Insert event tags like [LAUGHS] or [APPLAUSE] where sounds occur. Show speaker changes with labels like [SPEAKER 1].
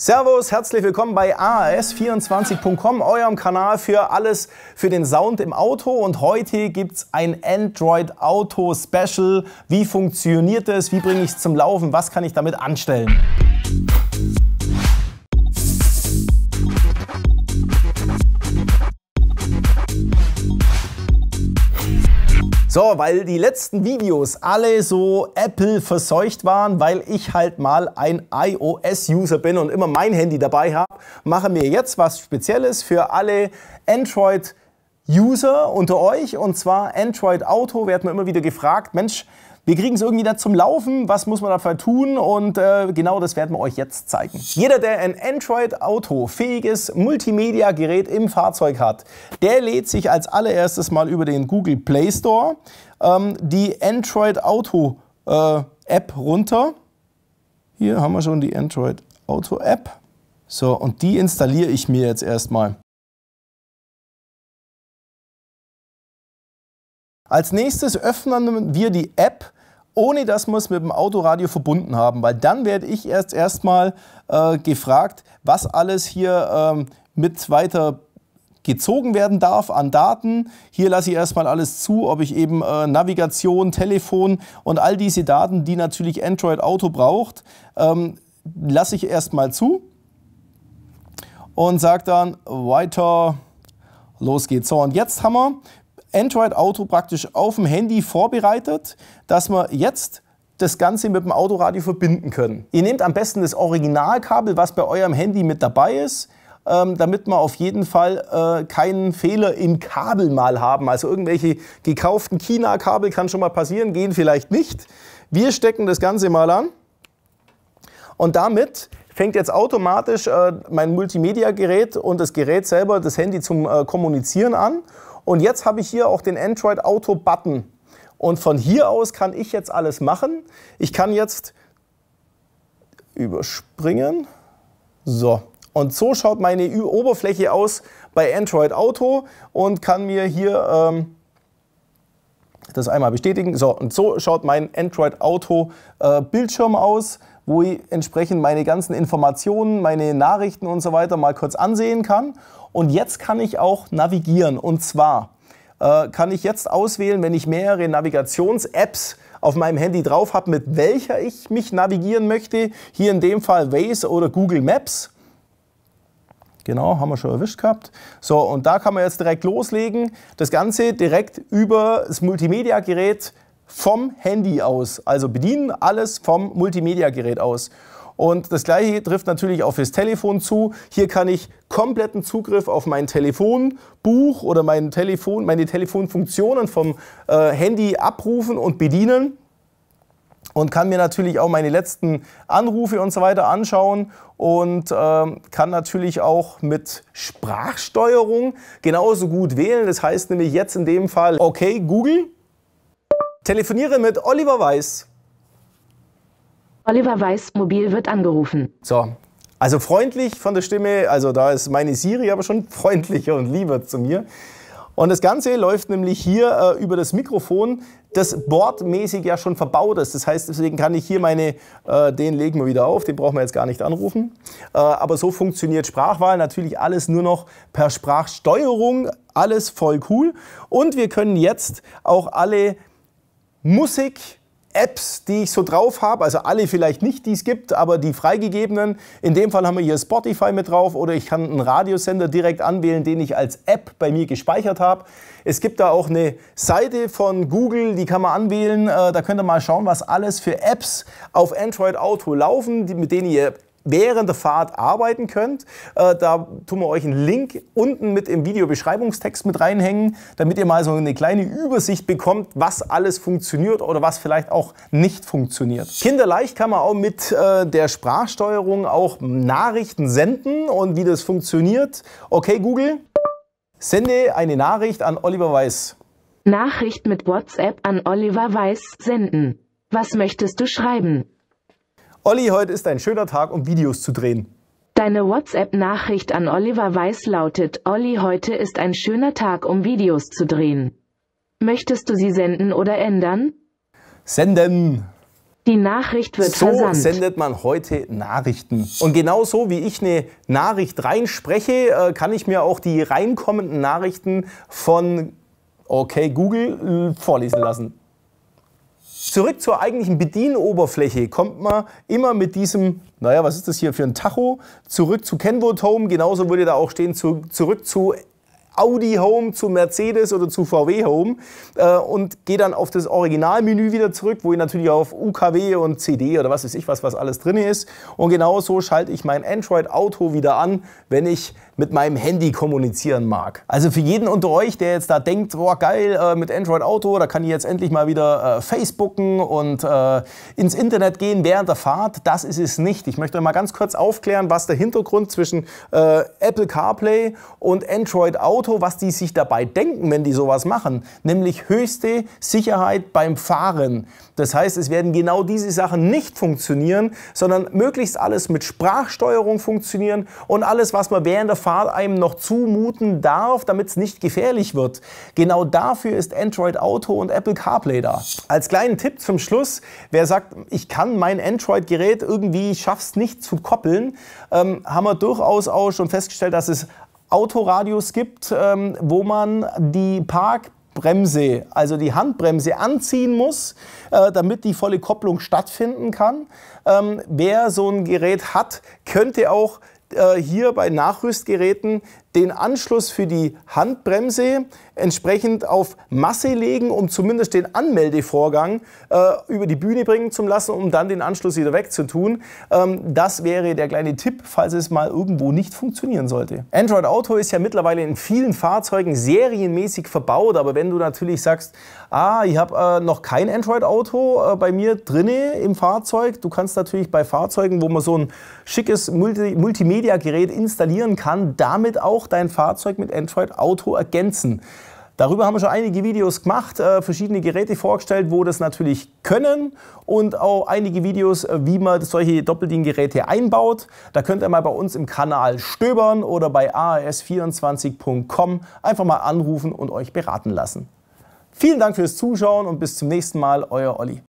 [SPEAKER 1] Servus, herzlich willkommen bei AAS24.com, eurem Kanal für alles für den Sound im Auto. Und heute gibt es ein Android Auto Special. Wie funktioniert es? Wie bringe ich es zum Laufen? Was kann ich damit anstellen? So, weil die letzten Videos alle so Apple verseucht waren, weil ich halt mal ein iOS-User bin und immer mein Handy dabei habe, machen wir jetzt was Spezielles für alle Android-User unter euch und zwar Android Auto werden wir immer wieder gefragt, Mensch, wir kriegen es irgendwie dann zum Laufen. Was muss man dafür tun? Und äh, genau das werden wir euch jetzt zeigen. Jeder, der ein Android-Auto fähiges Multimedia-Gerät im Fahrzeug hat, der lädt sich als allererstes mal über den Google Play Store ähm, die Android-Auto äh, App runter. Hier haben wir schon die Android Auto App. So, und die installiere ich mir jetzt erstmal. Als nächstes öffnen wir die App ohne dass wir es mit dem Autoradio verbunden haben, weil dann werde ich erst erstmal äh, gefragt, was alles hier ähm, mit weiter gezogen werden darf an Daten. Hier lasse ich erstmal alles zu, ob ich eben äh, Navigation, Telefon und all diese Daten, die natürlich Android Auto braucht, ähm, lasse ich erstmal zu und sage dann weiter, los geht's. So, und jetzt haben wir Android-Auto praktisch auf dem Handy vorbereitet, dass man jetzt das Ganze mit dem Autoradio verbinden können. Ihr nehmt am besten das Originalkabel, was bei eurem Handy mit dabei ist, ähm, damit wir auf jeden Fall äh, keinen Fehler im Kabel mal haben. Also irgendwelche gekauften China-Kabel kann schon mal passieren, gehen vielleicht nicht. Wir stecken das Ganze mal an und damit fängt jetzt automatisch äh, mein Multimedia-Gerät und das Gerät selber, das Handy zum äh, Kommunizieren an und jetzt habe ich hier auch den Android Auto Button. Und von hier aus kann ich jetzt alles machen. Ich kann jetzt überspringen. So. Und so schaut meine Ü Oberfläche aus bei Android Auto und kann mir hier ähm, das einmal bestätigen. So, und so schaut mein Android Auto äh, Bildschirm aus wo ich entsprechend meine ganzen Informationen, meine Nachrichten und so weiter mal kurz ansehen kann. Und jetzt kann ich auch navigieren. Und zwar äh, kann ich jetzt auswählen, wenn ich mehrere Navigations-Apps auf meinem Handy drauf habe, mit welcher ich mich navigieren möchte. Hier in dem Fall Waze oder Google Maps. Genau, haben wir schon erwischt gehabt. So, und da kann man jetzt direkt loslegen. Das Ganze direkt über das Multimedia-Gerät vom Handy aus. Also bedienen alles vom Multimedia-Gerät aus. Und das gleiche trifft natürlich auch fürs Telefon zu. Hier kann ich kompletten Zugriff auf mein Telefonbuch oder mein Telefon, meine Telefonfunktionen vom äh, Handy abrufen und bedienen. Und kann mir natürlich auch meine letzten Anrufe und so weiter anschauen und äh, kann natürlich auch mit Sprachsteuerung genauso gut wählen. Das heißt nämlich jetzt in dem Fall, okay Google, Telefoniere mit Oliver Weiß. Oliver Weiß, mobil wird angerufen. So, also freundlich von der Stimme, also da ist meine Siri aber schon [LAUGHS] freundlicher und lieber zu mir. Und das Ganze läuft nämlich hier äh, über das Mikrofon, das bordmäßig ja schon verbaut ist. Das heißt, deswegen kann ich hier meine, äh, den legen wir wieder auf, den brauchen wir jetzt gar nicht anrufen. Äh, aber so funktioniert Sprachwahl. Natürlich alles nur noch per Sprachsteuerung, alles voll cool. Und wir können jetzt auch alle Musik, Apps, die ich so drauf habe, also alle vielleicht nicht, die es gibt, aber die freigegebenen. In dem Fall haben wir hier Spotify mit drauf oder ich kann einen Radiosender direkt anwählen, den ich als App bei mir gespeichert habe. Es gibt da auch eine Seite von Google, die kann man anwählen. Äh, da könnt ihr mal schauen, was alles für Apps auf Android Auto laufen, mit denen ihr während der Fahrt arbeiten könnt. Äh, da tun wir euch einen Link unten mit im Videobeschreibungstext mit reinhängen, damit ihr mal so eine kleine Übersicht bekommt, was alles funktioniert oder was vielleicht auch nicht funktioniert. Kinderleicht kann man auch mit äh, der Sprachsteuerung auch Nachrichten senden und wie das funktioniert. Okay, Google, sende eine Nachricht an Oliver Weiß. Nachricht mit WhatsApp an Oliver Weiß senden. Was möchtest du schreiben? Olli, heute ist ein schöner Tag, um Videos zu drehen. Deine WhatsApp-Nachricht an Oliver Weiß lautet, Olli, heute ist ein schöner Tag, um Videos zu drehen. Möchtest du sie senden oder ändern? Senden. Die Nachricht wird so versandt. So sendet man heute Nachrichten. Und genauso wie ich eine Nachricht reinspreche, äh, kann ich mir auch die reinkommenden Nachrichten von Okay Google äh, vorlesen lassen. Zurück zur eigentlichen Bedienoberfläche kommt man immer mit diesem, naja, was ist das hier für ein Tacho? Zurück zu Kenwood Home, genauso würde da auch stehen, zu, zurück zu Audi Home zu Mercedes oder zu VW Home äh, und gehe dann auf das Originalmenü wieder zurück, wo ich natürlich auf UKW und CD oder was weiß ich was, was alles drin ist. Und genauso schalte ich mein Android Auto wieder an, wenn ich mit meinem Handy kommunizieren mag. Also für jeden unter euch, der jetzt da denkt, boah geil, äh, mit Android Auto, da kann ich jetzt endlich mal wieder äh, Facebooken und äh, ins Internet gehen während der Fahrt, das ist es nicht. Ich möchte mal ganz kurz aufklären, was der Hintergrund zwischen äh, Apple CarPlay und Android Auto Auto, was die sich dabei denken, wenn die sowas machen, nämlich höchste Sicherheit beim Fahren. Das heißt, es werden genau diese Sachen nicht funktionieren, sondern möglichst alles mit Sprachsteuerung funktionieren und alles, was man während der Fahrt einem noch zumuten darf, damit es nicht gefährlich wird. Genau dafür ist Android Auto und Apple CarPlay da. Als kleinen Tipp zum Schluss, wer sagt, ich kann mein Android-Gerät irgendwie, ich schaff's nicht zu koppeln, ähm, haben wir durchaus auch schon festgestellt, dass es Autoradios gibt, ähm, wo man die Park Bremse, also die Handbremse anziehen muss, äh, damit die volle Kopplung stattfinden kann. Ähm, wer so ein Gerät hat, könnte auch äh, hier bei Nachrüstgeräten den Anschluss für die Handbremse entsprechend auf Masse legen, um zumindest den Anmeldevorgang äh, über die Bühne bringen zu lassen, um dann den Anschluss wieder wegzutun. Ähm, das wäre der kleine Tipp, falls es mal irgendwo nicht funktionieren sollte. Android Auto ist ja mittlerweile in vielen Fahrzeugen serienmäßig verbaut, aber wenn du natürlich sagst, ah, ich habe äh, noch kein Android Auto äh, bei mir drinne im Fahrzeug, du kannst natürlich bei Fahrzeugen, wo man so ein schickes Multi Multimedia-Gerät installieren kann, damit auch dein Fahrzeug mit Android Auto ergänzen. Darüber haben wir schon einige Videos gemacht, äh, verschiedene Geräte vorgestellt, wo das natürlich können und auch einige Videos, äh, wie man solche Doppeldiengeräte einbaut. Da könnt ihr mal bei uns im Kanal stöbern oder bei ars24.com einfach mal anrufen und euch beraten lassen. Vielen Dank fürs Zuschauen und bis zum nächsten Mal, euer Olli.